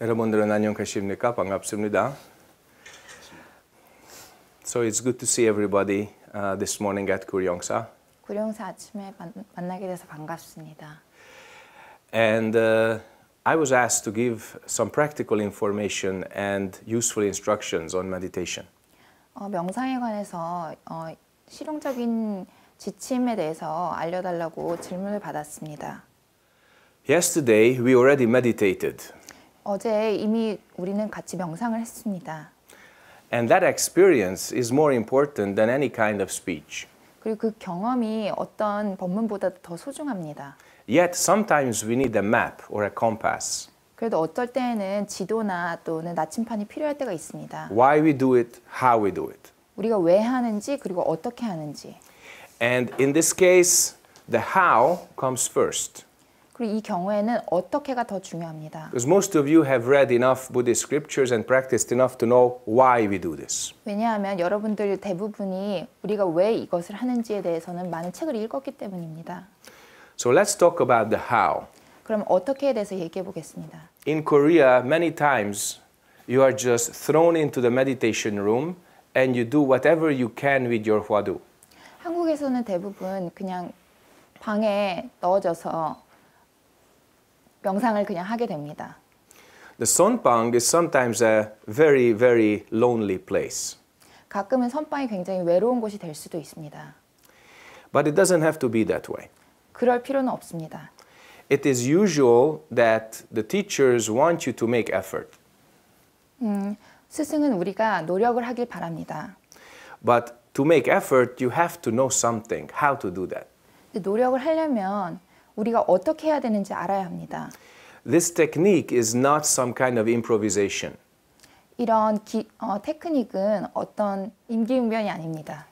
여러분들은 안녕하십니까? 반갑습니다. So it's good to see everybody uh, this morning at 구룡사. 구룡사 아침에 만, 만나게 돼서 반갑습니다. And uh, I was asked to give some practical information and useful instructions on meditation. 어, 명상에 관해서 어, 실용적인 지침에 대해서 알려달라고 질문을 받았습니다. Yesterday we already meditated. 어제 이미 우리는 같이 명상을 했습니다. And that experience is more important than any kind of speech. 그리고 그 경험이 어떤 법문보다 더 소중합니다. Yet sometimes we need a map or a compass. 그래도 어떨 때에는 지도나 또는 나침판이 필요할 때가 있습니다. Why we do it, how we do it. 우리가 왜 하는지 그리고 어떻게 하는지. And in this case, the how comes first. 그리고 이 경우에는 어떻게가 더 중요합니다. Because most of you have read enough Buddhist scriptures and practiced enough to know why we do this. 왜냐하면 여러분들 대부분이 우리가 왜 이것을 하는지에 대해서는 많은 책을 읽었기 때문입니다. So let's talk about the how. 그럼 어떻게에 대해서 얘기해 보겠습니다. In Korea, many times you are just thrown into the meditation room and you do whatever you can with your 화두. 한국에서는 대부분 그냥 방에 넣어져서 명상을 그냥 하게 됩니다. The sonpang is sometimes a very very lonely place. 가끔은 선방이 굉장히 외로운 곳이 될 수도 있습니다. But it doesn't have to be that way. 그럴 필요는 없습니다. It is usual that the teachers want you to make effort. 음, 스승은 우리가 노력을 하길 바랍니다. But to make effort, you have to know something. How to do that? 노력을 하려면 우리가 어떻게 해야 되는지 알아야 합니다. This technique is not some kind of improvisation. 이런 기, 어, 테크닉은 어떤 임기응변이 아닙니다.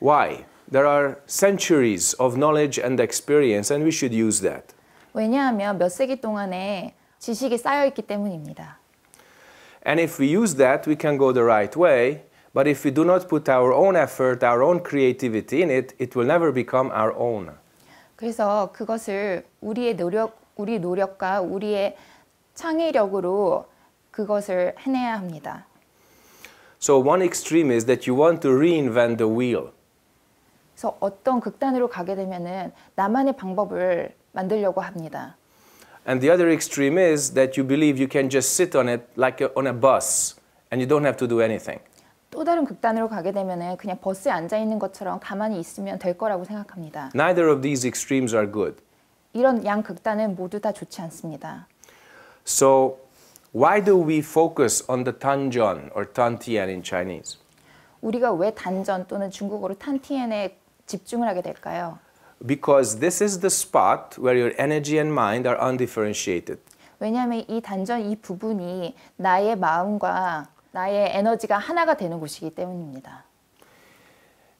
Why? There are centuries of knowledge and experience and we should use that. 왜냐하면 몇 세기 동안에 지식이 쌓여 있기 때문입니다. And if we use that, we can go the right way. But if we do not put our own effort, our own creativity in it, it will never become our own. 그래서 그것을 우리의 노력, 우리 노력과 우리의 창의력으로 그것을 해내야 합니다. So one extreme is that you want to reinvent the wheel. 그래서 어떤 극단으로 가게 되면은 나만의 방법을 만들려고 합니다. And the other extreme is that you believe you can just sit on it like a, on a bus and you don't have to do anything. 또 다른 극단으로 가게 되면은 그냥 버스에 앉아 있는 것처럼 가만히 있으면 될 거라고 생각합니다. Neither of these extremes are good. 이런 양 극단은 모두 다 좋지 않습니다. So why do we focus on the tanjon or tantian in Chinese? 우리가 왜 단전 또는 중국어로 탄티엔에 집중을 하게 될까요? Because this is the spot where your energy and mind are undifferentiated. 왜냐하면 이 단전 이 부분이 나의 마음과 나의 에너지가 하나가 되는 곳이기 때문입니다.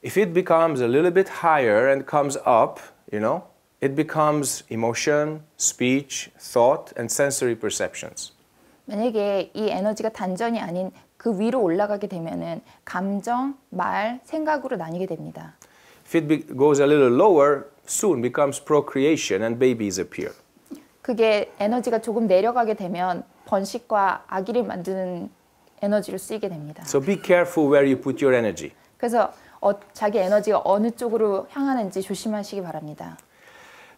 If it becomes a little bit higher and comes up, you know, it becomes emotion, speech, thought and sensory perceptions. 만약에 이 에너지가 단전이 아닌 그 위로 올라가게 되면은 감정, 말, 생각으로 나뉘게 됩니다. If it goes a little lower, soon becomes procreation and babies appear. 그게 에너지가 조금 내려가게 되면 번식과 아기를 만드는 에너지를 쓰이게 됩니다. So be careful where you put your energy. 그래서 어, 자기 에너지가 어느 쪽으로 향하는지 조심하시기 바랍니다.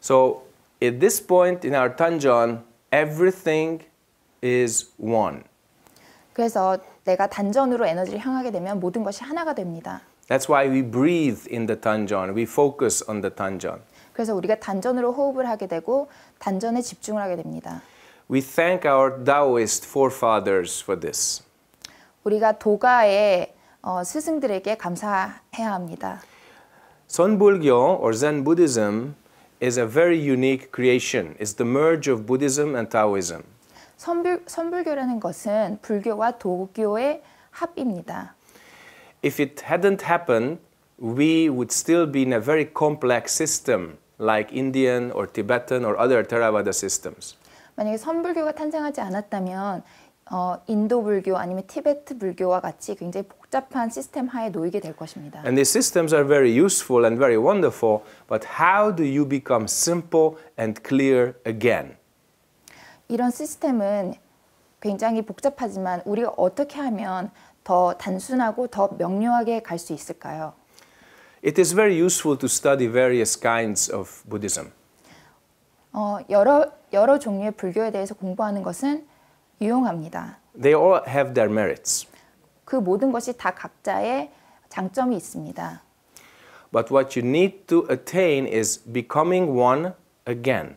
So at this point in our tanjan, everything is one. 그래서 내가 단전으로 에너지를 향하게 되면 모든 것이 하나가 됩니다. That's why we breathe in the tanjan. We focus on the tanjan. 그래서 우리가 단전으로 호흡을 하게 되고 단전에 집중을 하게 됩니다. We thank our Taoist forefathers for this. 우리가 도가의 어, 스승들에게 감사해야 합니다. 선불교 or Zen Buddhism is a very unique creation. It's the merge of Buddhism and Taoism. 선불, 선불교라는 것은 불교와 도교의 합입니다. If it hadn't happened, we would still be in a very complex system like Indian or Tibetan or other Theravada systems. 만약에 선불교가 탄생하지 않았다면 어, 인도 불교 아니면 티베트 불교와 같이 굉장히 복잡한 시스템 하에 놓이게 될 것입니다. And these systems are very useful and very wonderful, but how do you become simple and clear again? 이런 시스템은 굉장히 복잡하지만 우리가 어떻게 하면 더 단순하고 더 명료하게 갈 수 있을까요? It is very useful to study various kinds of Buddhism. 어, 여러 여러 종류의 불교에 대해서 공부하는 것은 유용합니다. They all have their merits. 그 모든 것이 다 각자의 장점이 있습니다. But what you need to attain is becoming one again.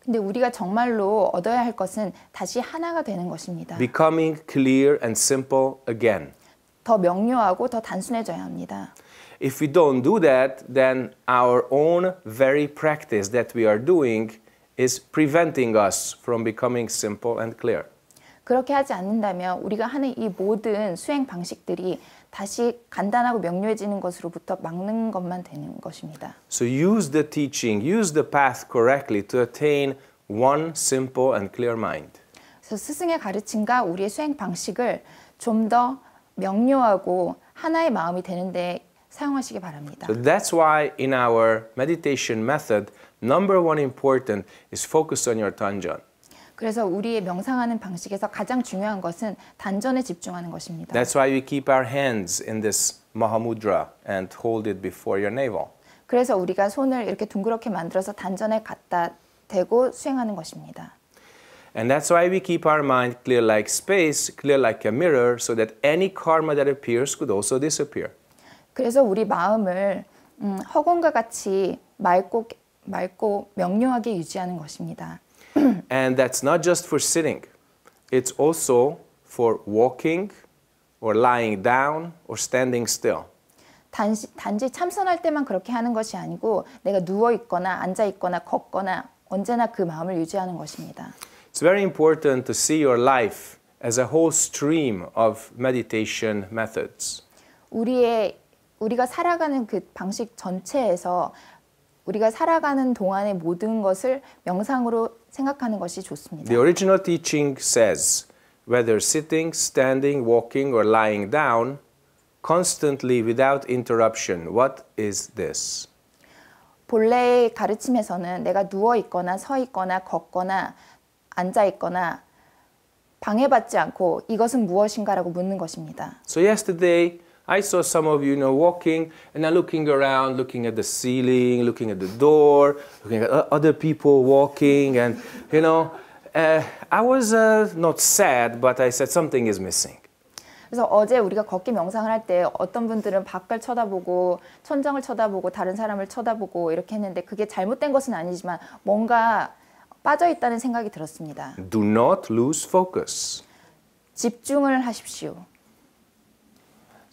근데 우리가 정말로 얻어야 할 것은 다시 하나가 되는 것입니다. Becoming clear and simple again. 더 명료하고 더 단순해져야 합니다. If we don't do that, then our own very practice that we are doing is preventing us from becoming simple and clear. 그렇게 하지 않는다면 우리가 하는 이 모든 수행 방식들이 다시 간단하고 명료해지는 것으로부터 막는 것만 되는 것입니다. So use the teaching, use the path correctly to attain one simple and clear mind. 그래서 스승의 가르침과 우리의 수행 방식을 좀 더 명료하고 하나의 마음이 되는데 사용하시기 바랍니다. So that's why in our meditation method, number one important is focus on your tanjan. 그래서 우리의 명상하는 방식에서 가장 중요한 것은 단전에 집중하는 것입니다. That's why we keep our hands in this Mahamudra and hold it before your navel. 그래서 우리가 손을 이렇게 둥그렇게 만들어서 단전에 갖다 대고 수행하는 것입니다. And that's why we keep our mind clear like space, clear like a mirror, so that any karma that appears could also disappear. 그래서 우리 마음을 음, 허공과 같이 맑고 맑고 명료하게 유지하는 것입니다. and that's not just for sitting. It's also for walking or lying down or standing still. 단지, 단지 참선할 때만 그렇게 하는 것이 아니고 내가 누워 있거나 앉아 있거나 걷거나 언제나 그 마음을 유지하는 것입니다. It's very important to see your life as a whole stream of meditation methods. 우리의 우리가 살아가는 그 방식 전체에서 우리가 살아가는 동안의 모든 것을 명상으로 생각하는 것이 좋습니다. The original teaching says whether sitting, standing, walking or lying down constantly without interruption. What is this? 본래의 가르침에서는 내가 누워 있거나 서 있거나 걷거나 앉아 있거나 방해받지 않고 이것은 무엇인가라고 묻는 것입니다. So yesterday I saw some of you, you know, walking and I'm looking around, looking at the ceiling, looking at the door, looking at other people walking, and you know, uh, I was uh, not sad, but I said something is missing. 그래서 어제 우리가 걷기 명상을 할 어떤 분들은 밖을 쳐다보고 천장을 쳐다보고 다른 사람을 쳐다보고 이렇게 했는데 그게 잘못된 것은 아니지만 뭔가 빠져 있다는 생각이 들었습니다. Do not lose focus. 집중을 하십시오.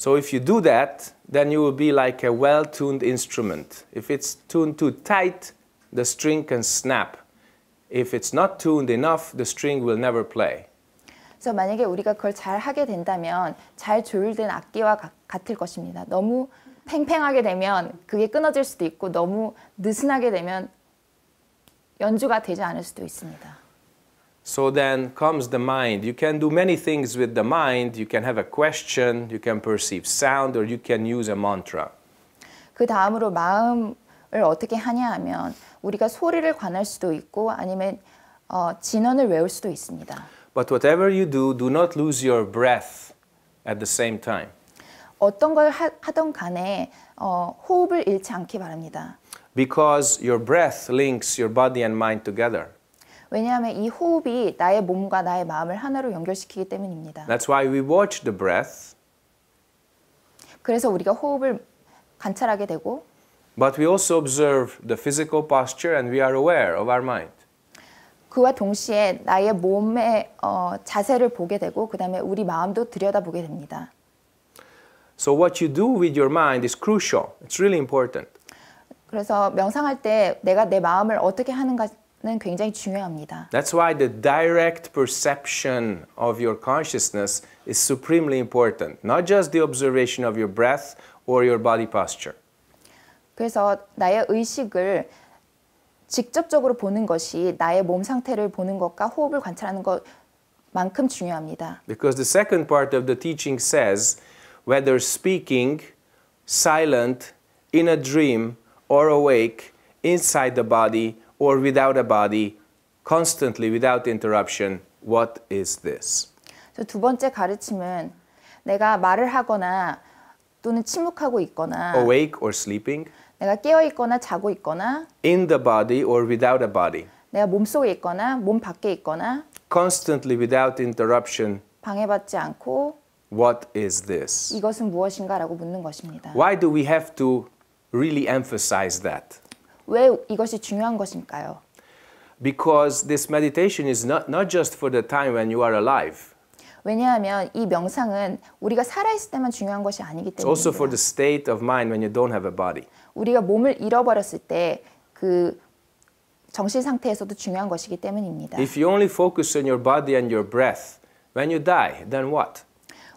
So if you do that, then you will be like a well-tuned instrument. If it's tuned too tight, the string can snap. If it's not tuned enough, the string will never play. 그래서 만약에 우리가 그걸 잘 하게 된다면 잘 조율된 악기와 가, 같을 것입니다. 너무 팽팽하게 되면 그게 끊어질 수도 있고 너무 느슨하게 되면 연주가 되지 않을 수도 있습니다. So then comes the mind. You can do many things with the mind. You can have a question, you can perceive sound, or you can use a mantra. 그 다음으로 마음을 어떻게 하냐 하면 우리가 소리를 관할 수도 있고 아니면 어, 진언을 외울 수도 있습니다. But whatever you do, do not lose your breath at the same time. 어떤 걸 하, 하던 간에 어, 호흡을 잃지 않기 바랍니다. Because your breath links your body and mind together. 왜냐하면 이 호흡이 나의 몸과 나의 마음을 하나로 연결시키기 때문입니다. That's why we watch the breath. 그래서 우리가 호흡을 관찰하게 되고 But we also observe the physical posture and we are aware of our mind. 그와 동시에 나의 몸의 어, 자세를 보게 되고 그다음에 우리 마음도 들여다보게 됩니다. So what you do with your mind is crucial. It's really important. 그래서 명상할 때 내가 내 마음을 어떻게 하는가 는 굉장히 중요합니다. That's why the direct perception of your consciousness is supremely important. Not just the observation of your breath or your body posture. 그래서 나의 의식을 직접적으로 보는 것이 나의 몸 상태를 보는 것과 호흡을 관찰하는 것만큼 중요합니다. Because the second part of the teaching says whether speaking, silent, in a dream or awake, inside the body or without a body, constantly without interruption, what is this? 두 번째 가르침은 내가 말을 하거나 또는 침묵하고 있거나 awake or sleeping 내가 깨어 있거나 자고 있거나 in the body or without a body 내가 몸속에 있거나 몸 밖에 있거나 constantly without interruption 방해받지 않고 what is this 이것은 무엇인가라고 묻는 것입니다. Why do we have to really emphasize that? 왜 이것이 중요한 것일까요? Because this meditation is not, not just for the time when you are alive. 왜냐하면 이 명상은 우리가 살아 있을 때만 중요한 것이 아니기 때문에. Also for the state of mind when you don't have a body. 우리가 몸을 잃어버렸을 때 그 정신 상태에서도 중요한 것이기 때문입니다. If you only focus on your body and your breath, when you die, then what?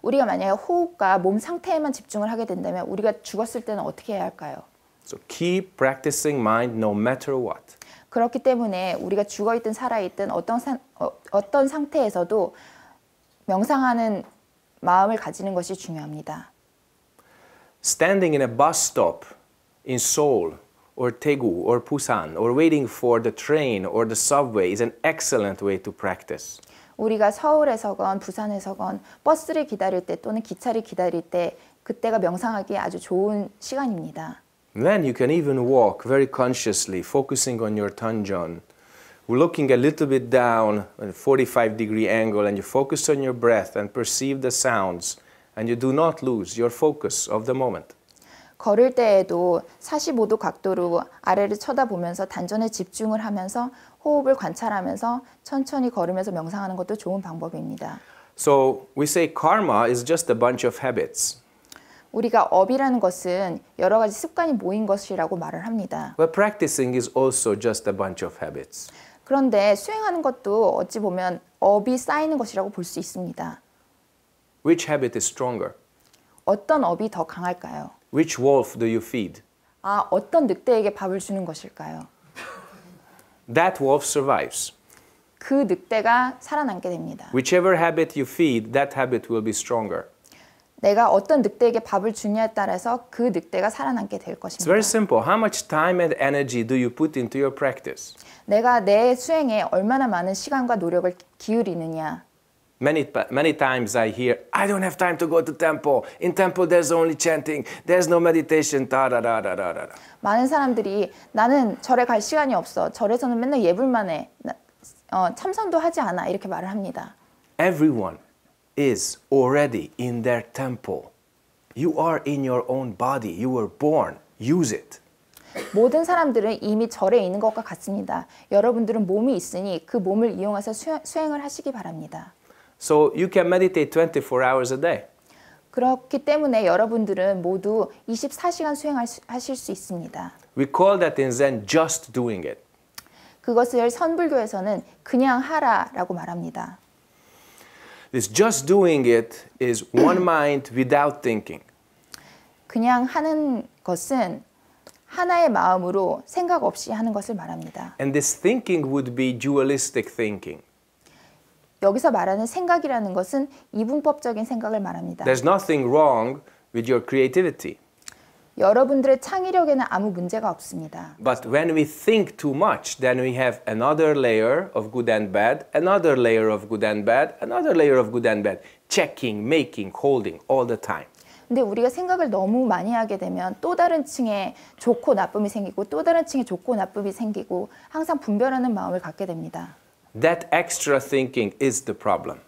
우리가 만약에 호흡과 몸 상태에만 집중을 하게 된다면 우리가 죽었을 때는 어떻게 해야 할까요? So keep practicing mind no matter what. 그렇기 때문에 우리가 죽어 있든 살아 있든 어떤 사, 어, 어떤 상태에서도 명상하는 마음을 가지는 것이 중요합니다. Standing in a bus stop in Seoul or Daegu or Busan or waiting for the train or the subway is an excellent way to practice. 우리가 서울에서건 부산에서건 버스를 기다릴 때 또는 기차를 기다릴 때 그때가 명상하기 아주 좋은 시간입니다. Then you can even walk very consciously, focusing on your tanjan. We're looking a little bit down at a 45 degree angle and you focus on your breath and perceive the sounds and you do not lose your focus of the moment. 걸을 때에도 45도 각도로 아래를 쳐다보면서 단전에 집중을 하면서 호흡을 관찰하면서 천천히 걸으면서 명상하는 것도 좋은 방법입니다. So we say karma is just a bunch of habits. 우리가 업이라는 것은 여러 가지 습관이 모인 것이라고 말을 합니다. But practicing is also just a bunch of habits. 그런데 수행하는 것도 어찌 보면 업이 쌓이는 것이라고 볼 수 있습니다. Which habit is stronger? 어떤 업이 더 강할까요? Which wolf do you feed? 아, 어떤 늑대에게 밥을 주는 것일까요? That wolf survives. 그 늑대가 살아남게 됩니다. Whichever habit you feed, that habit will be stronger. 내가 어떤 늑대에게 밥을 주냐에 따라서 그 늑대가 살아남게 될 것입니다. It's very simple. How much time and energy do you put into your practice? 내가 내 수행에 얼마나 많은 시간과 노력을 기울이느냐. Many, many times I hear, I don't have time to go to temple. In temple there's only chanting. There's no meditation. 따라라라라라. 많은 사람들이 나는 절에 갈 시간이 없어. 절에서는 맨날 예불만 해. 나, 어, 참선도 하지 않아. 이렇게 말을 합니다. Everyone is already in their temple. You are in your own body. You were born. Use it. 모든 사람들은 이미 절에 있는 것과 같습니다. 여러분들은 몸이 있으니 그 몸을 이용해서 수행을 하시기 바랍니다. So you can meditate 24 hours a day. 그렇기 때문에 여러분들은 모두 24시간 수행하실 수 있습니다. We call that in Zen just doing it. 그것을 선불교에서는 그냥 하라라고 말합니다. This just doing it is one mind without thinking. 그냥 하는 것은 하나의 마음으로 생각 없이 하는 것을 말합니다. And this thinking would be dualistic thinking. 여기서 말하는 생각이라는 것은 이분법적인 생각을 말합니다. There's nothing wrong with your creativity. 여러분들의 창의력에는 아무 문제가 없습니다. But when we think too much, then we have another layer of good and bad, another layer of good and bad, another layer of good and bad, checking, making, holding all the time. 근데 우리가 생각을 너무 많이 하게 되면 또 다른 층에 좋고 나쁨이 생기고 또 다른 층에 좋고 나쁨이 생기고 항상 분별하는 마음을 갖게 됩니다. That extra thinking is the problem.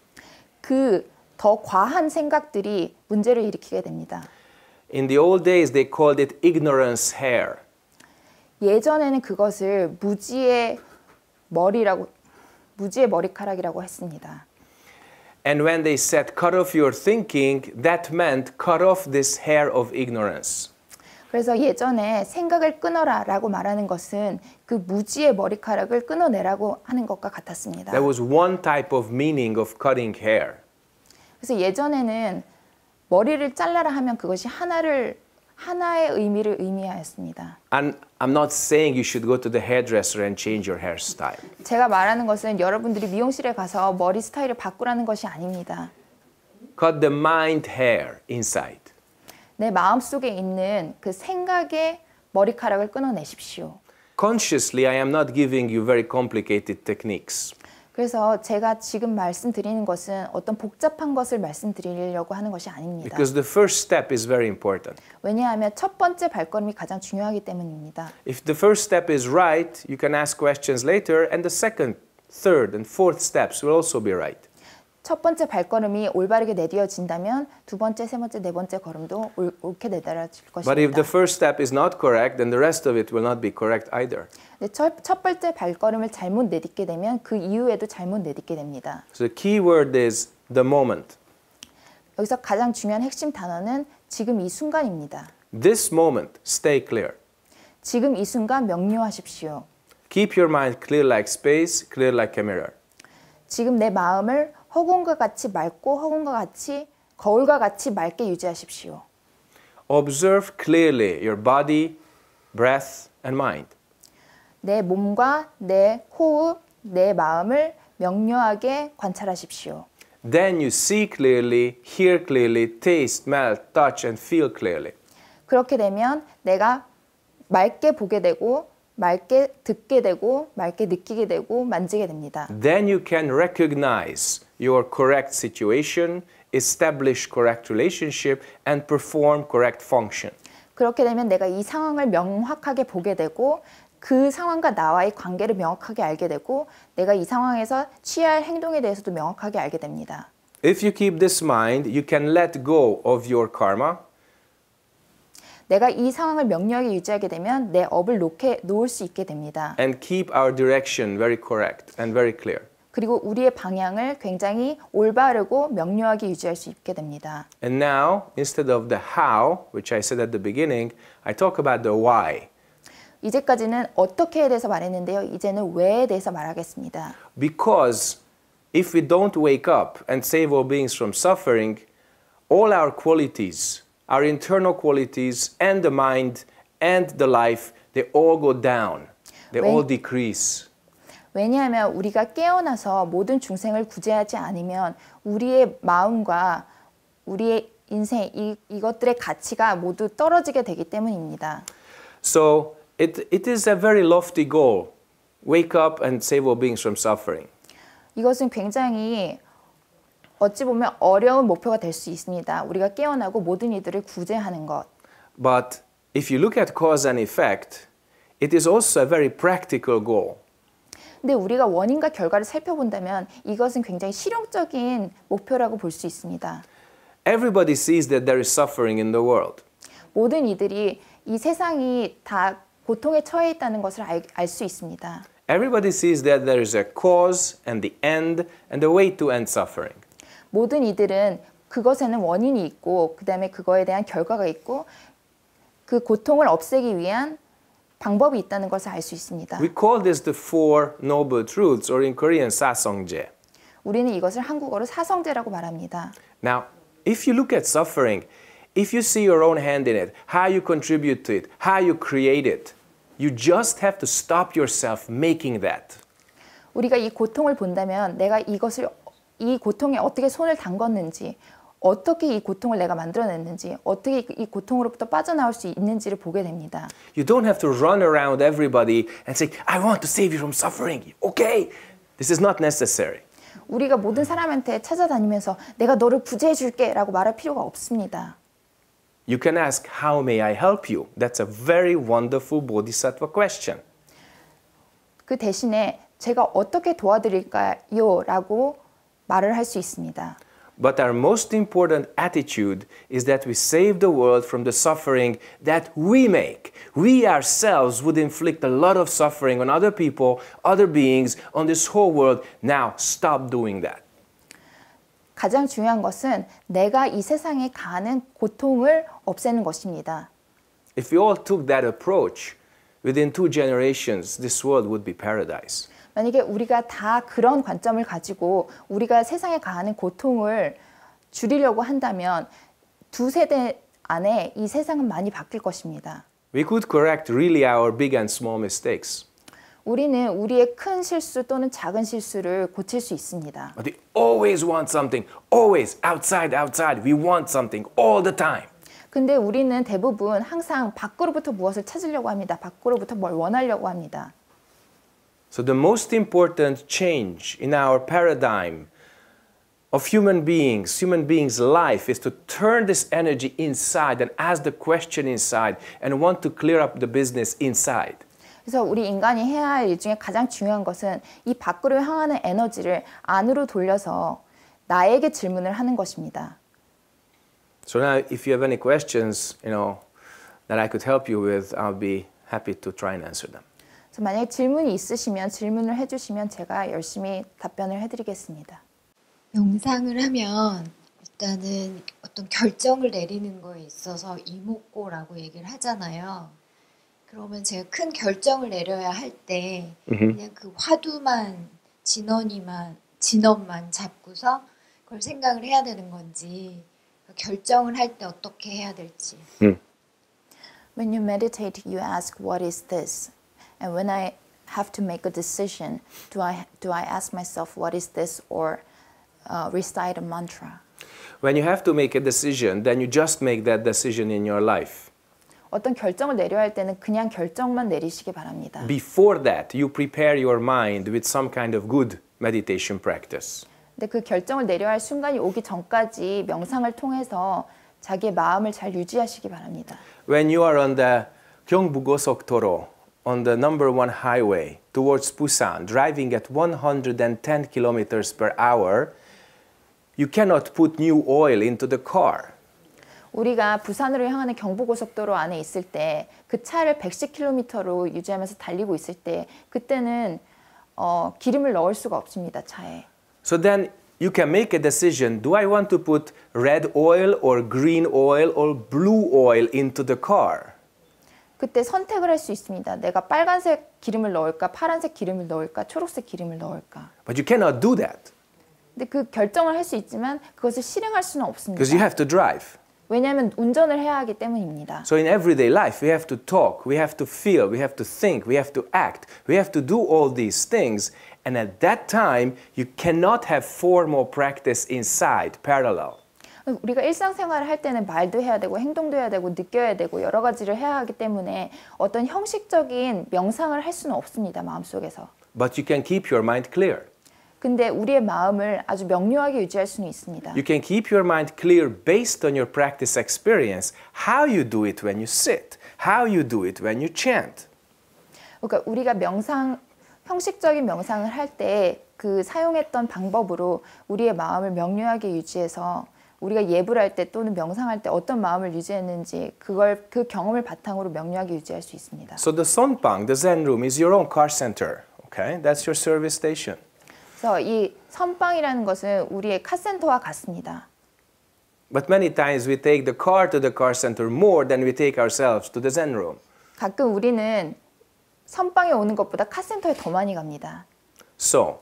그 더 과한 생각들이 문제를 일으키게 됩니다. In the old days they called it ignorance hair. 예전에는 그것을 무지의 머리라고 무지의 머리카락이라고 했습니다. And when they said cut off your thinking, that meant cut off this hair of ignorance. 그래서 예전에 생각을 끊어라라고 말하는 것은 그 무지의 머리카락을 끊어내라고 하는 것과 같았습니다. There was one type of meaning of cutting hair. 그래서 예전에는 머리를 잘라라 하면 그것이 하나를 하나의 의미를 의미하였습니다. And I'm not saying you should go to the hairdresser and change your hairstyle. 제가 말하는 것은 여러분들이 미용실에 가서 머리 스타일을 바꾸라는 것이 아닙니다. Cut the mind hair inside. 내 마음 속에 있는 그 생각의 머리카락을 끊어내십시오. Consciously, I am not giving you very complicated techniques. 그래서 제가 지금 말씀드리는 것은 어떤 복잡한 것을 말씀드리려고 하는 것이 아닙니다. Because the first step is very important. 왜냐하면 첫 번째 발걸음이 가장 중요하기 때문입니다. If the first step is right, you can ask questions later and the second, third and fourth steps will also be right. 첫 번째 발걸음이 올바르게 내디뎌진다면 두 번째, 세 번째, 네 번째 걸음도 올, 옳게 내달아질 것입니다. But if the first step is not correct, then the rest of it will not be correct either. 네, 첫, 첫 번째 발걸음을 잘못 내딛게 되면 그 이후에도 잘못 내딛게 됩니다. So the key word is the moment. 여기서 가장 중요한 핵심 단어는 지금 이 순간입니다. This moment, stay clear. 지금 이 순간 명료하십시오. Keep your mind clear like space, clear like a mirror. 지금 내 마음을 허공과 같이 맑고 허공과 같이 거울과 같이 맑게 유지하십시오. Observe clearly your body, breath and mind. 내 몸과 내 호흡, 내 마음을 명료하게 관찰하십시오. Then you see clearly, hear clearly, taste, smell, touch and feel clearly. 그렇게 되면 내가 맑게 보게 되고 맑게 듣게 되고 맑게 느끼게 되고 만지게 됩니다. Then you can recognize your correct situation, establish correct relationship, and perform correct function. 그렇게 되면 내가 이 상황을 명확하게 보게 되고 그 상황과 나와의 관계를 명확하게 알게 되고 내가 이 상황에서 취할 행동에 대해서도 명확하게 알게 됩니다. If you keep this mind, you can let go of your karma. 내가 이 상황을 명료하게 유지하게 되면 내 업을 놓게 놓을 수 있게 됩니다. And keep our direction very correct and very clear. 그리고 우리의 방향을 굉장히 올바르고 명료하게 유지할 수 있게 됩니다. And now instead of the how, which I said at the beginning, I talk about the why. 이제까지는 어떻게에 대해서 말했는데요. 이제는 왜에 대해서 말하겠습니다. Because if we don't wake up and save our beings from suffering, all our qualities, our internal qualities and the mind and the life, they all go down. They all decrease. 왜냐하면 우리가 깨어나서 모든 중생을 구제하지 않으면 우리의 마음과 우리의 인생 이, 이것들의 가치가 모두 떨어지게 되기 때문입니다. So it it is a very lofty goal. Wake up and save all beings from suffering. 이것은 굉장히 어찌 보면 어려운 목표가 될 수 있습니다. 우리가 깨어나고 모든 이들을 구제하는 것. But if you look at cause and effect, it is also a very practical goal. 근데 우리가 원인과 결과를 살펴본다면 이것은 굉장히 실용적인 목표라고 볼 수 있습니다. Everybody sees that there is suffering in the world. 모든 이들이 이 세상이 다 고통에 처해 있다는 것을 알 수 있습니다. Everybody sees that there is a cause and the end and the way to end suffering. 모든 이들은 그것에는 원인이 있고 그다음에 그거에 대한 결과가 있고 그 고통을 없애기 위한 방법이 있다는 것을 알 있습니다. We call this the four noble truths or in Korean 사성제. 우리는 이것을 한국어로 사성제라고 말합니다. Now, if you look at suffering, if you see your own hand in it, how you contribute to it, how you create it, you just have to stop yourself making that. 우리가 이 고통을 본다면 내가 이것을 이 고통에 어떻게 손을 담궜는지 어떻게 이 고통을 내가 만들어냈는지 어떻게 이 고통으로부터 빠져나올 수 있는지를 보게 됩니다. You don't have to run around everybody and say I want to save you from suffering. Okay? This is not necessary. 우리가 모든 사람한테 찾아다니면서 내가 너를 구제해 줄게라고 말할 필요가 없습니다. You can ask how may I help you? That's a very wonderful bodhisattva question. 그 대신에 제가 어떻게 도와드릴까요? 라고 말을 할 수 있습니다. But our most important attitude is that we save the world from the suffering that we make. We ourselves would inflict a lot of suffering on other people, other beings, on this whole world. Now stop doing that. 가장 중요한 것은 내가 이 세상에 가하는 고통을 없애는 것입니다. If we all took that approach, within two generations, this world would be paradise. 만약에 우리가 다 그런 관점을 가지고 우리가 세상에 가하는 고통을 줄이려고 한다면 두 세대 안에 이 세상은 많이 바뀔 것입니다. We could correct really our big and small mistakes. 우리는 우리의 큰 실수 또는 작은 실수를 고칠 수 있습니다. But they always want something. Always outside outside. We want something all the time. 근데 우리는 대부분 항상 밖으로부터 무엇을 찾으려고 합니다. 밖으로부터 뭘 원하려고 합니다. So the most important change in our paradigm of human beings, human beings' life is to turn this energy inside and ask the question inside and want to clear up the business inside. 그래서 우리 인간이 해야 할 일 중에 가장 중요한 것은 이 밖으로 향하는 에너지를 안으로 돌려서 나에게 질문을 하는 것입니다. So now if you have any questions, you know, that I could help you with, I'll be happy to try and answer them. 만약에 질문이 있으시면 질문을 해주시면 제가 열심히 답변을 해드리겠습니다. 명상을 하면 일단은 어떤 결정을 내리는 거에 있어서 이목고라고 얘기를 하잖아요. 그러면 제가 큰 결정을 내려야 할 때 그냥 그 화두만 진원이만 진원만 잡고서 그걸 생각을 해야 되는 건지 그 결정을 할 때 어떻게 해야 될지. 음. When you meditate, you ask what is this? And when I have to make a decision, do I, do I ask myself, what is this, or uh, recite a mantra? When you have to make a decision, then you just make that decision in your life. 어떤 결정을 내려야 할 때는 그냥 결정만 내리시기 바랍니다. Before that, you prepare your mind with some kind of good meditation practice. 근데 그 결정을 내려야 할 순간이 오기 전까지 명상을 통해서 자기의 마음을 잘 유지하시기 바랍니다. When you are on the 경부고속도로 on the number one highway towards Busan, driving at 110 kilometers per hour, you cannot put new oil into the car. 우리가 부산으로 향하는 경부고속도로 안에 있을 때그 차를 110km로 유지하면서 달리고 있을 때 그때는 어, 기름을 넣을 수가 없습니다 차에. So then you can make a decision. Do I want to put red oil or green oil or blue oil into the car? 그때 선택을 할 수 있습니다. 내가 빨간색 기름을 넣을까, 파란색 기름을 넣을까, 초록색 기름을 넣을까. But you cannot do that. 근데 그 결정을 할 수 있지만 그것을 실행할 수는 없습니다. Because you have to drive. 왜냐하면 운전을 해야 하기 때문입니다. So in everyday life, we have to talk, we have to feel, we have to think, we have to act, we have to do all these things. And at that time, you cannot have formal practice inside, parallel. 우리가 일상생활을 할 때는 말도 해야 되고 행동도 해야 되고 느껴야 되고 여러 가지를 해야 하기 때문에 어떤 형식적인 명상을 할 수는 없습니다. 마음속에서. But you can keep your mind clear. 근데 우리의 마음을 아주 명료하게 유지할 수는 있습니다. You can keep your mind clear based on your practice experience. How you do it when you sit. How you do it when you chant. 그러니까 우리가 명상 형식적인 명상을 할 때 그 사용했던 방법으로 우리의 마음을 명료하게 유지해서 우리가 예불 할때 또는 명상할 때 어떤 마음을 유지했는지 그걸 그 경험을 바탕으로 명료하게 유지할 수 있습니다. So the sonbang, the Zen room, is your own car center. Okay, that's your service station. 그래서 이 선방이라는 것은 우리의 카센터와 같습니다. But many times we take the car to the car center more than we take ourselves to the Zen room. 가끔 우리는 선방에 오는 것보다 카센터에 더 많이 갑니다. So,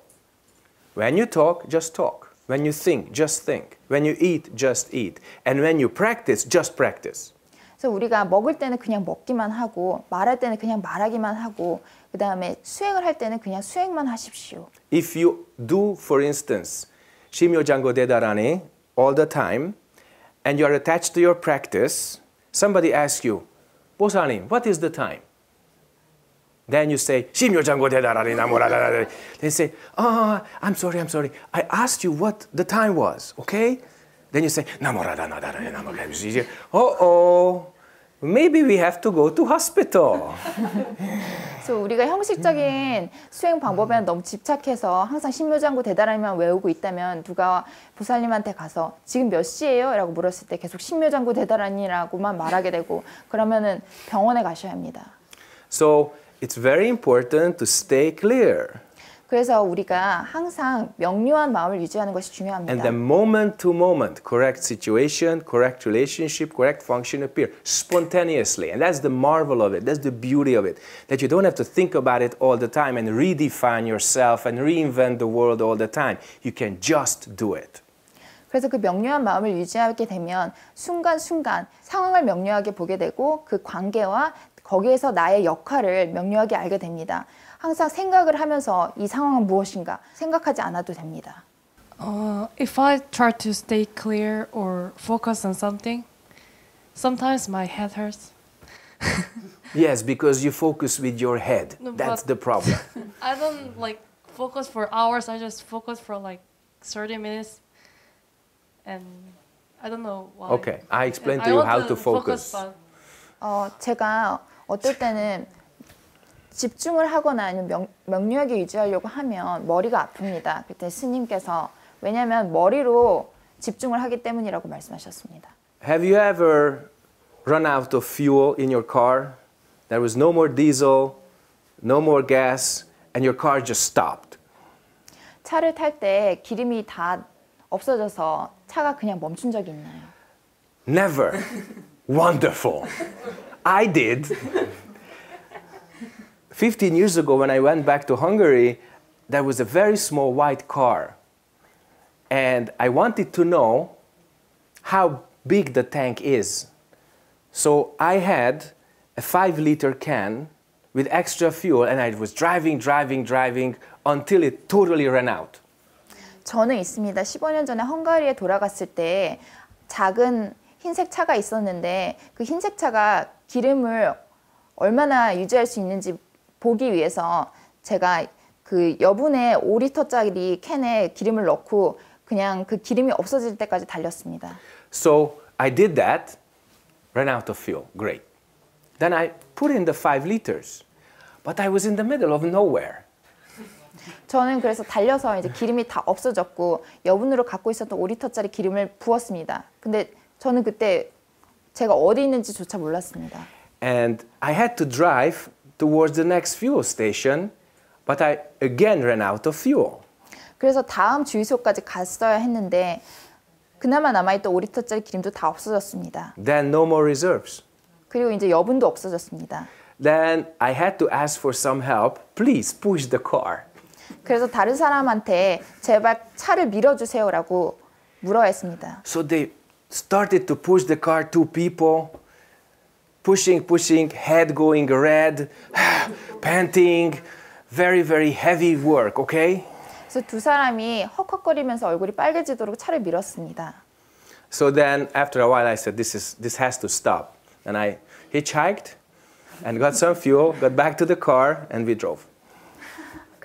when you talk, just talk. When you think, just think. When you eat, just eat. And when you practice, just practice. 그래서 우리가 먹을 때는 그냥 먹기만 하고 말할 때는 그냥 말하기만 하고 그 다음에 수행을 할 때는 그냥 수행만 하십시오. If you do, for instance, 심요장고 대다라니 all the time, and you are attached to your practice, somebody asks you, 보사님, what is the time? Then you say, Simyo Django Dedarari They say, Oh, I'm sorry, I'm sorry. I asked you what the time was, okay? Then you say, Namorada Nadarari Namorada. Oh, oh. Maybe we have to go to hospital. 그래서 우리가 형식적인 수행 방법에 너무 집착해서 항상 신묘장구 대다라리만 외우고 있다면 누가 보살님한테 가서 지금 몇 시예요? 라고 물었을 때 계속 신묘장구 대다라니라고만 말하게 되고 그러면은 병원에 가셔야 합니다. So it's very important to stay clear. 그래서 우리가 항상 명료한 마음을 유지하는 것이 중요합니다. And the moment to moment, correct situation, correct relationship, correct function appear spontaneously. And that's the marvel of it. That's the beauty of it. That you don't have to think about it all the time and redefine yourself and reinvent the world all the time. You can just do it. 그래서 그 명료한 마음을 유지하게 되면 순간순간 상황을 명료하게 보게 되고 그 관계와 거기에서 나의 역할을 명료하게 알게 됩니다. 항상 생각을 하면서 이 상황은 무엇인가 생각하지 않아도 됩니다. Uh, if I try to stay clear or focus on something, sometimes my head hurts. yes, because you focus with your head. No, That's the problem. I don't like focus for hours. I just focus for like 30 minutes, and I don't know why. Okay, I explain to you how to focus. focus 어, 제가 어떨 때는 집중을 하거나 아니면 명, 명료하게 유지하려고 하면 머리가 아픕니다. 그때 스님께서 왜냐하면 머리로 집중을 하기 때문이라고 말씀하셨습니다. Have you ever run out of fuel in your car? There was no more diesel, no more gas, and your car just stopped. 차를 탈 때 기름이 다 없어져서 차가 그냥 멈춘 적이 있나요? Never. Wonderful. I did. 15 years ago, when I went back to Hungary, there was a very small white car. And I wanted to know how big the tank is. So I had a five liter can with extra fuel and I was driving, driving, driving until it totally ran out. 저는 있습니다. 15년 전에 헝가리에 돌아갔을 때 작은 흰색 차가 있었는데 그 흰색 차가 기름을 얼마나 유지할 수 있는지 보기 위해서 제가 그 여분의 5리터짜리 캔에 기름을 넣고 그냥 그 기름이 없어질 때까지 달렸습니다. So I did that, ran out of fuel. Great. Then I put in the 5 liters, but I was in the middle of nowhere. 저는 그래서 달려서 이제 기름이 다 없어졌고 여분으로 갖고 있었던 5리터짜리 기름을 부었습니다. 근데 저는 그때 제가 어디 있는지조차 몰랐습니다. And I had to drive towards the next fuel station, but I again ran out of fuel. 그래서 다음 주유소까지 갔어야 했는데 그나마 남아있던 5리터짜리 기름도 다 없어졌습니다. Then no more reserves. 그리고 이제 여분도 없어졌습니다. Then I had to ask for some help. Please push the car. 그래서 다른 사람한테 제발 차를 밀어주세요라고 물어야 했습니다. So they started to push the car two people pushing pushing head going red panting very very heavy work okay 그래서 두 사람이 헉헉거리면서 얼굴이 빨개지도록 차를 밀었습니다. So then after a while I said this is this has to stop and I hitchhiked and got some fuel got back to the car and we drove.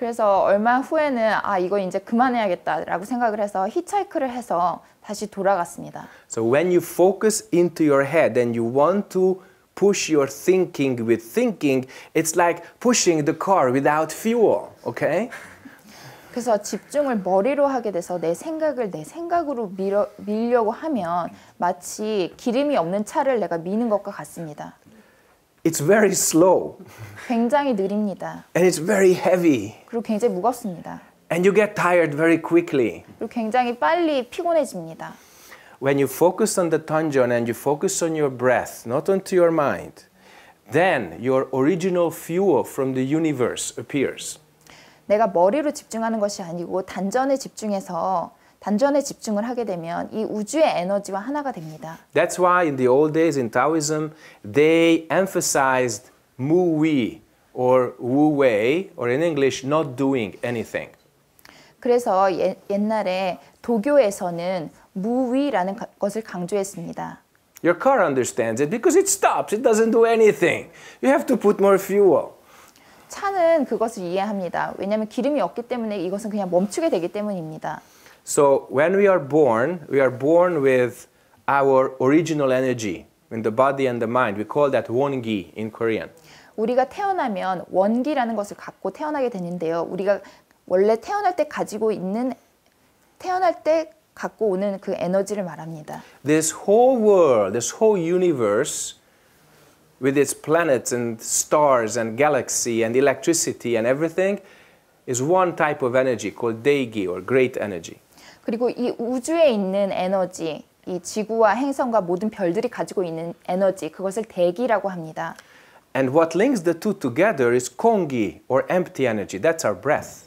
그래서 얼마 후에는 아 이거 이제 그만해야겠다라고 생각을 해서 히치하이크를 해서 다시 돌아갔습니다. So when you focus into your head and you want to push your thinking with thinking, it's like pushing the car without fuel. Okay? 그래서 집중을 머리로 하게 돼서 내 생각을 내 생각으로 밀어, 밀려고 하면 마치 기름이 없는 차를 내가 미는 것과 같습니다. It's very slow. 굉장히 느립니다. And it's very heavy. 그리고 굉장히 무겁습니다. And you get tired very quickly. 그리고 굉장히 빨리 피곤해집니다. When you focus on the dungeon and you focus on your breath, not onto your mind, then your original fuel from the universe appears. 내가 머리로 집중하는 것이 아니고 단전에 집중해서 단전에 집중을 하게 되면 이 우주의 에너지와 하나가 됩니다. That's why in the old days in Taoism they emphasized mu we or wu wei or in English not doing anything. 그래서 예, 옛날에 도교에서는 무위라는 것을 강조했습니다. Your car understands it because it stops. It doesn't do anything. You have to put more fuel. 차는 그것을 이해합니다. 왜냐하면 기름이 없기 때문에 이것은 그냥 멈추게 되기 때문입니다. So when we are born, we are born with our original energy in the body and the mind. We call that 원기 in Korean. 우리가 태어나면 원기라는 것을 갖고 태어나게 되는데요. 우리가 원래 태어날 때 가지고 있는 태어날 때 갖고 오는 그 에너지를 말합니다. This whole world, this whole universe with its planets and stars and galaxy and electricity and everything is one type of energy called daegi or great energy. 그리고 이 우주에 있는 에너지, 이 지구와 행성과 모든 별들이 가지고 있는 에너지, 그것을 대기라고 합니다. And what links the two together is kongi or empty energy. That's our breath.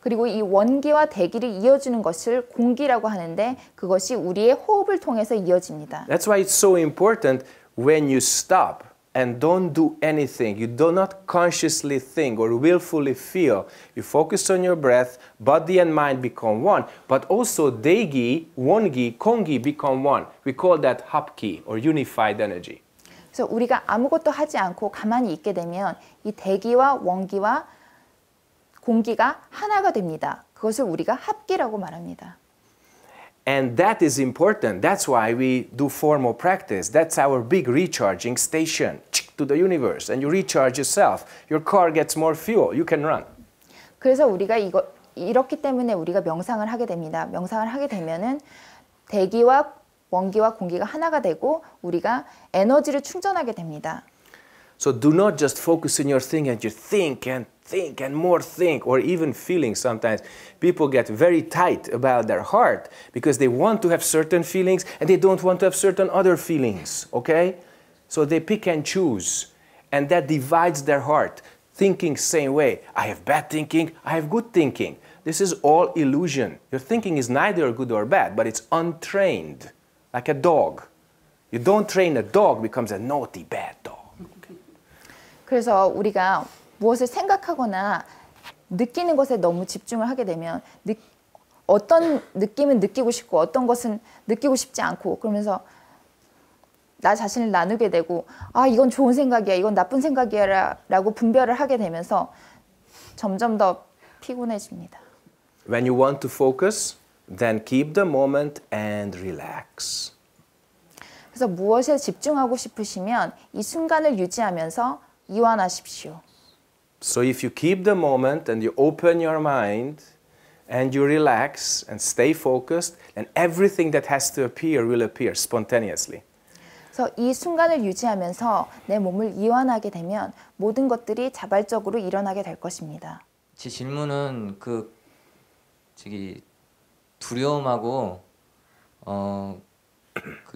그리고 이 원기와 대기를 이어주는 것을 공기라고 하는데 그것이 우리의 호흡을 통해서 이어집니다. That's why it's so important when you stop and don't do anything. You do not consciously think or willfully feel. You focus on your breath, body and mind become one. But also degi, wongi, kongi become one. We call that hapki or unified energy. So, 우리가 아무것도 하지 않고 가만히 있게 되면 이 대기와 원기와 공기가 하나가 됩니다. 그것을 우리가 합기라고 말합니다. And that is important. That's why we do formal practice. That's our big recharging station to the universe. And you recharge yourself. Your car gets more fuel. You can run. 그래서 우리가 이거 이렇기 때문에 우리가 명상을 하게 됩니다. 명상을 하게 되면은 대기와 원기와 공기가 하나가 되고 우리가 에너지를 충전하게 됩니다. So do not just focus on your thing and you think and think and more think or even feeling sometimes. People get very tight about their heart because they want to have certain feelings and they don't want to have certain other feelings, okay? So they pick and choose and that divides their heart. Thinking same way. I have bad thinking, I have good thinking. This is all illusion. Your thinking is neither good or bad, but it's untrained, like a dog. You don't train a dog becomes a naughty bad dog. 그래서 우리가 무엇을 생각하거나 느끼는 것에 너무 집중을 하게 되면 느, 어떤 느낌은 느끼고 싶고 어떤 것은 느끼고 싶지 않고 그러면서 나 자신을 나누게 되고 아 이건 좋은 생각이야 이건 나쁜 생각이야 라고 분별을 하게 되면서 점점 더 피곤해집니다. When you want to focus, then keep the moment and relax. 그래서 무엇에 집중하고 싶으시면 이 순간을 유지하면서 이완하십시오. So if you keep the moment and you open your mind and you relax and stay focused, then everything that has to appear will appear spontaneously. 그래서 이 순간을 유지하면서 내 몸을 이완하게 되면 모든 것들이 자발적으로 일어나게 될 것입니다. 제 질문은 그 저기 두려움하고 어그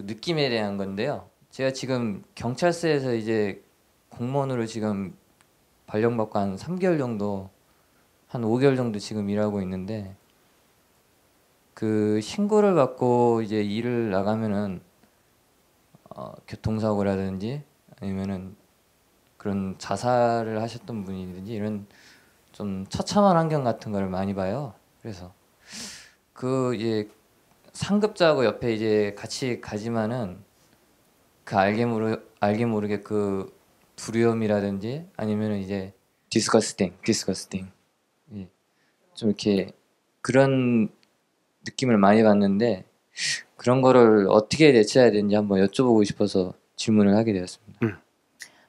느낌에 대한 건데요. 제가 지금 경찰서에서 이제 공무원으로 지금 발령받고 한 3개월 정도 한 5개월 정도 지금 일하고 있는데 그 신고를 받고 이제 일을 나가면은 어, 교통사고라든지 아니면은 그런 자살을 하셨던 분이든지 이런 좀 처참한 환경 같은 걸 많이 봐요. 그래서 그 이제 상급자하고 옆에 이제 같이 가지만은 그 알게 모르 알게 모르게 그 두려움이라든지 아니면 이제 디스커스팅, 디스커스팅 좀 이렇게 그런 느낌을 많이 받는데 그런 거를 어떻게 대처해야 되는지 한번 여쭤보고 싶어서 질문을 하게 되었습니다.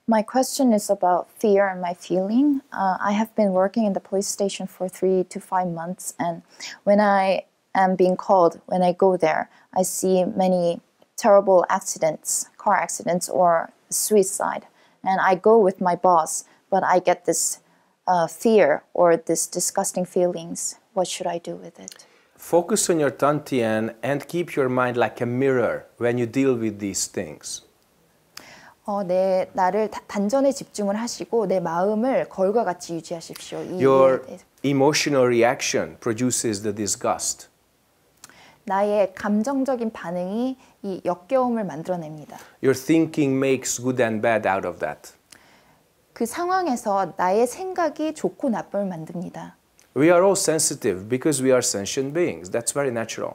My question is about fear and my feeling. Uh, I have been working in the police station for three to five months, and when I am being called, when I go there, I see many terrible accidents, car accidents, or suicide and I go with my boss, but I get this uh, fear or this disgusting feelings. What should I do with it? Focus on your tantian and keep your mind like a mirror when you deal with these things. 어, 내 나를 단전에 집중을 하시고 내 마음을 거울과 같이 유지하십시오. Your emotional reaction produces the disgust. 나의 감정적인 반응이 이 역겨움을 만들어냅니다. Your thinking makes good and bad out of that. 그 상황에서 나의 생각이 좋고 나쁨을 만듭니다. We are all sensitive because we are sentient beings. That's very natural.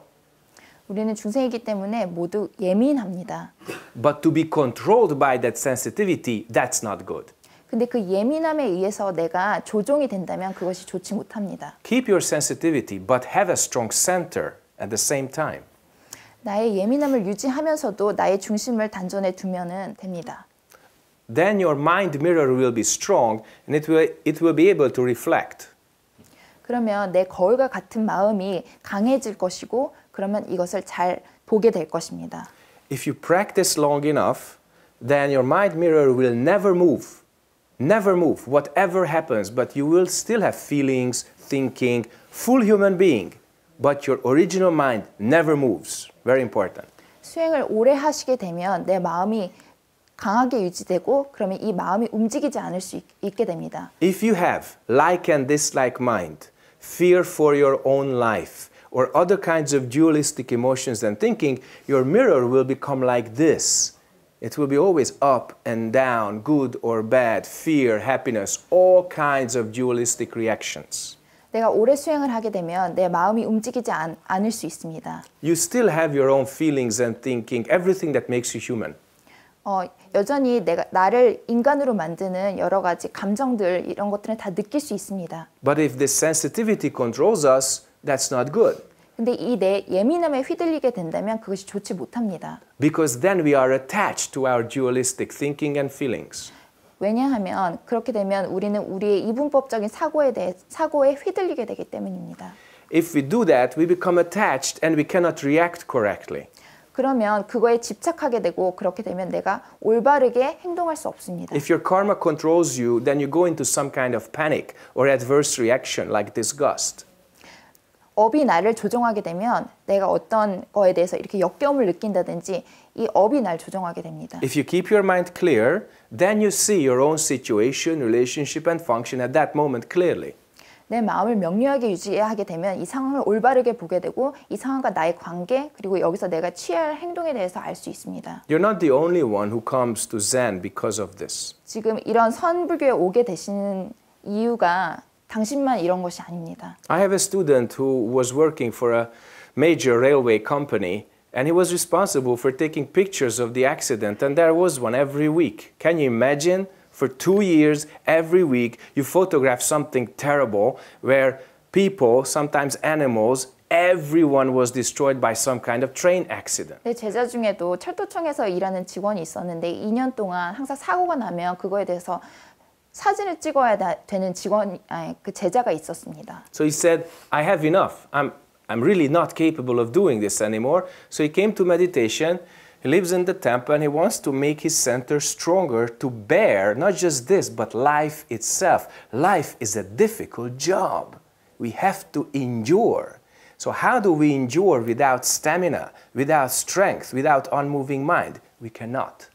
우리는 중생이기 때문에 모두 예민합니다. But to be controlled by that sensitivity, that's not good. 근데 그 예민함에 의해서 내가 조종이 된다면 그것이 좋지 못합니다. Keep your sensitivity, but have a strong center. at the same time. 나의 예민함을 유지하면서도 나의 중심을 단전에 두면은 됩니다. Then your mind mirror will be strong and it will it will be able to reflect. 그러면 내 거울과 같은 마음이 강해질 것이고 그러면 이것을 잘 보게 될 것입니다. If you practice long enough, then your mind mirror will never move. Never move whatever happens, but you will still have feelings, thinking, full human being but your original mind never moves. Very important. 수행을 오래 하시게 되면 내 마음이 강하게 유지되고 그러면 이 마음이 움직이지 않을 수 있, 됩니다. If you have like and dislike mind, fear for your own life, or other kinds of dualistic emotions and thinking, your mirror will become like this. It will be always up and down, good or bad, fear, happiness, all kinds of dualistic reactions. 내가 오래 수행을 하게 되면 내 마음이 움직이지 않, 않을 수 있습니다. You still have your own feelings and thinking, everything that makes you human. 어, 여전히 내가 나를 인간으로 만드는 여러 가지 감정들 이런 것들은 다 느낄 수 있습니다. But if this sensitivity controls us, that's not good. 근데 이 내 예민함에 휘둘리게 된다면 그것이 좋지 못합니다. Because then we are attached to our dualistic thinking and feelings. 왜냐하면 그렇게 되면 우리는 우리의 이분법적인 사고에 대해 사고에 휘둘리게 되기 때문입니다. If we do that, we become attached and we cannot react correctly. 그러면 그거에 집착하게 되고 그렇게 되면 내가 올바르게 행동할 수 없습니다. If your karma controls you, then you go into some kind of panic or adverse reaction like disgust. 업이 나를 조종하게 되면 내가 어떤 거에 대해서 이렇게 역겨움을 느낀다든지 이 업이 날 조종하게 됩니다. If you keep your mind clear, then you see your own situation, relationship and function at that moment clearly. 내 마음을 명료하게 유지하게 되면 이 상황을 올바르게 보게 되고 이 상황과 나의 관계 그리고 여기서 내가 취해야 할 행동에 대해서 알 수 있습니다. You're not the only one who comes to Zen because of this. 지금 이런 선불교에 오게 되시는 이유가 당신만 이런 것이 아닙니다. I have a student who was working for a major railway company and he was responsible for taking pictures of the accident, and there was one every week. Can you imagine? For two years, every week, you photograph something terrible where people, sometimes animals, everyone was destroyed by some kind of train accident. 네, 제자 중에도 철도청에서 일하는 직원이 있었는데 2년 동안 항상 사고가 나면 그거에 대해서 사진을 찍어야 되는 직원, 아니, 그 제자가 있었습니다. So he said, I have enough. I'm I'm really not capable of doing this anymore. So he came to meditation. He lives in the temple and he wants to make his center stronger to bear not just this, but life itself. Life is a difficult job. We have to endure. So, how do we endure without stamina, without strength, without unmoving mind? We cannot.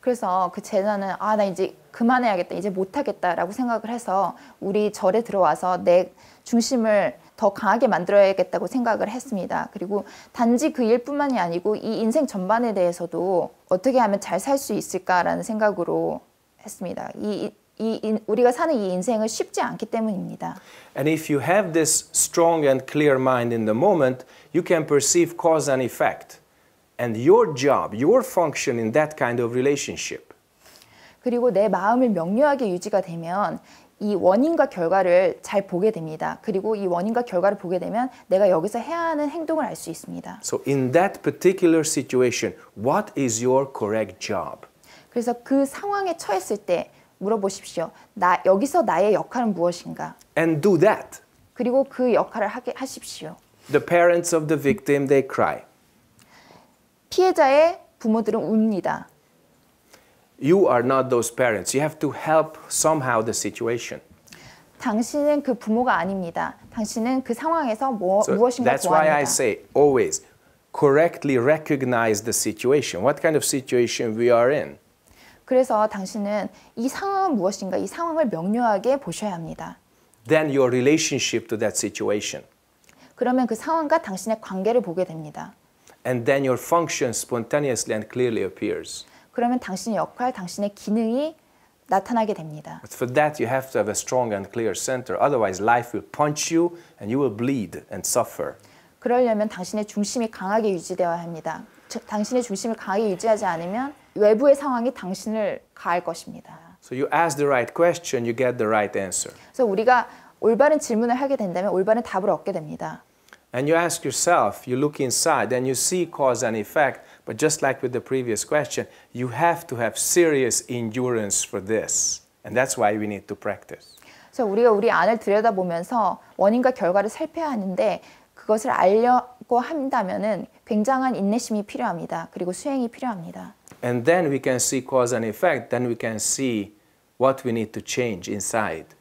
그래서 그 제자는 아 나 이제 그만해야겠다, 이제 못하겠다라고 생각을 해서 우리 절에 들어와서 내 중심을 더 강하게 만들어야겠다고 생각을 했습니다. 그리고 단지 그 일뿐만이 아니고 이 인생 전반에 대해서도 어떻게 하면 잘 살 수 있을까라는 생각으로 했습니다. 이, 이, 이 우리가 사는 이 인생은 쉽지 않기 때문입니다. And if you have this strong and clear mind in the moment, you can perceive cause and effect. And your job, your function in that kind of relationship. 그리고 내 마음을 명료하게 유지가 되면 이 원인과 결과를 잘 보게 됩니다. 그리고 이 원인과 결과를 보게 되면 내가 여기서 해야 하는 행동을 알 수 있습니다. So in that particular situation, what is your correct job? 그래서 그 상황에 처했을 때 물어보십시오. 나 여기서 나의 역할은 무엇인가? And do that. 그리고 그 역할을 하게 하십시오. The parents of the victim they cry. 피해자의 부모들은 웁니다. You are not those parents. You have to help somehow the situation. 당신은 그 부모가 아닙니다. 당신은 그 상황에서 뭐, so 무엇인가 That's why I say always correctly recognize the situation. What kind of situation we are in. 그래서 당신은 이 상황은 무엇인가 이 상황을 명료하게 보셔야 합니다. Then your relationship to that situation. 그러면 그 상황과 당신의 관계를 보게 됩니다. And then your function spontaneously and clearly appears. 그러면 당신의 역할, 당신의 기능이 나타나게 됩니다. But for that you have to have a strong and clear center. Otherwise life will punch you and you will bleed and suffer. 그러려면 당신의 중심이 강하게 유지되어야 합니다. 즉, 당신의 중심을 강하게 유지하지 않으면 외부의 상황이 당신을 가할 것입니다. So you ask the right question, you get the right answer. 그래서 우리가 올바른 질문을 하게 된다면 올바른 답을 얻게 됩니다. And you ask yourself, you look inside and you see cause and effect, but just like with the previous question, you have to have serious endurance for this. And that's why we need to practice. 그래서 우리가 우리 안을 들여다보면서 원인과 결과를 살펴야 하는데 그것을 알려고 한다면은 굉장한 인내심이 필요합니다. 그리고 수행이 필요합니다. And then we can see cause and effect. Then we can see what we need to change inside.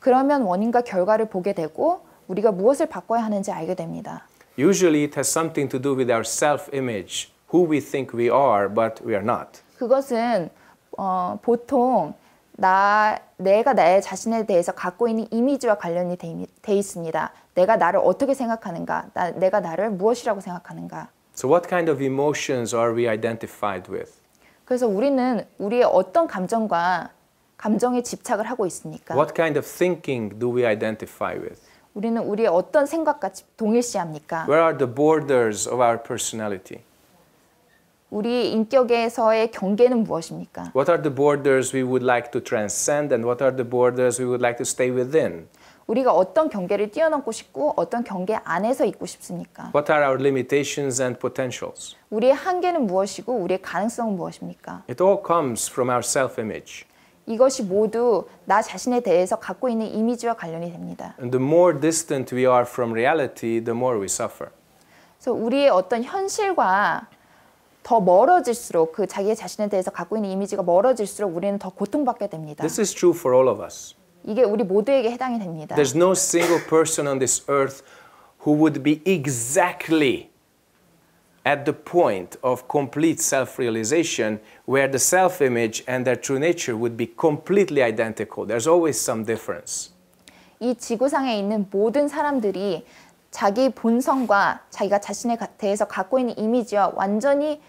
그러면 원인과 결과를 보게 되고 우리가 무엇을 바꿔야 하는지 알게 됩니다. Usually it has something to do with our self-image, who we think we are, but we are not. 그것은 어, 보통 나 내가 내 자신에 대해서 갖고 있는 이미지와 관련이 돼, 돼 있습니다. 내가 나를 어떻게 생각하는가, 나, 내가 나를 무엇이라고 생각하는가. So what kind of emotions are we identified with? 그래서 우리는 우리의 어떤 감정과 감정에 집착을 하고 있습니까? What kind of thinking do we identify with? 우리는 우리의 어떤 생각과 동일시합니까? Where are the borders of our personality? 우리 인격에서의 경계는 무엇입니까? What are the borders we would like to transcend and what are the borders we would like to stay within? 우리가 어떤 경계를 뛰어넘고 싶고 어떤 경계 안에서 있고 싶습니까? What are our limitations and potentials? 우리의 한계는 무엇이고 우리의 가능성은 무엇입니까? It all comes from our self-image. 이것이 모두 나 자신에 대해서 갖고 있는 이미지와 관련이 됩니다. And the more distant we are from reality, the more we suffer. 그래서 우리의 어떤 현실과 더 멀어질수록 그 자기 자신에 대해서 갖고 있는 이미지가 멀어질수록 우리는 더 고통받게 됩니다. This is true for all of us. 이게 우리 모두에게 해당이 됩니다. There's no single person on this earth who would be exactly at the point of complete self realization where the self image and their true nature would be completely identical. There's always some difference. 이 지구상에 있는 모든 사람들이 자기 본성과 자기가 자신에 대해서 갖고 있는 이미지와 완전히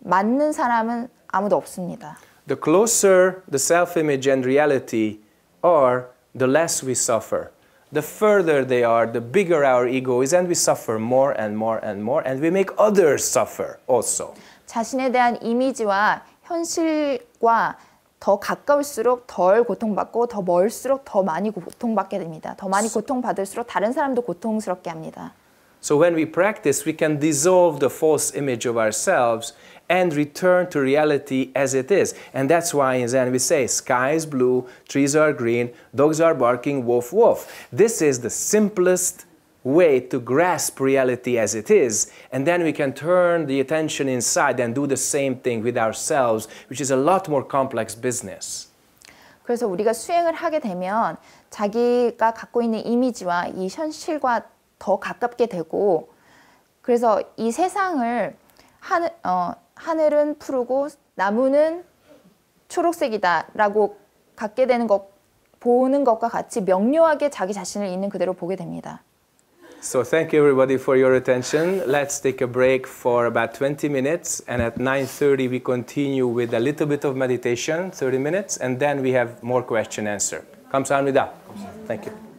맞는 사람은 아무도 없습니다. The closer the self image and reality are, the less we suffer the further they are, the bigger our ego is, and we suffer more and more and more, and we make others suffer also. 자신에 대한 이미지와 현실과 더 가까울수록 덜 고통받고 더 멀수록 더 많이 고통받게 됩니다. 더 많이 고통받을수록 다른 사람도 고통스럽게 합니다. So when we practice, we can dissolve the false image of ourselves and return to reality as it is. And that's why in Zen we say, sky is blue, trees are green, dogs are barking, woof woof. This is the simplest way to grasp reality as it is, and then we can turn the attention inside and do the same thing with ourselves, which is a lot more complex business. 그래서 우리가 수행을 하게 되면 자기가 갖고 있는 이미지와 이 현실과 더 가깝게 되고 그래서 이 세상을 하, 어, 하늘은 푸르고 나무는 초록색이다라고 갖게 되는 것 보는 것과 같이 명료하게 자기 자신을 있는 그대로 보게 됩니다. So thank you everybody for your attention. Let's take a break for about 20 minutes and at 9:30 we continue with a little bit of meditation, 30 minutes and then we have more question answer. 감사합니다. Thank you.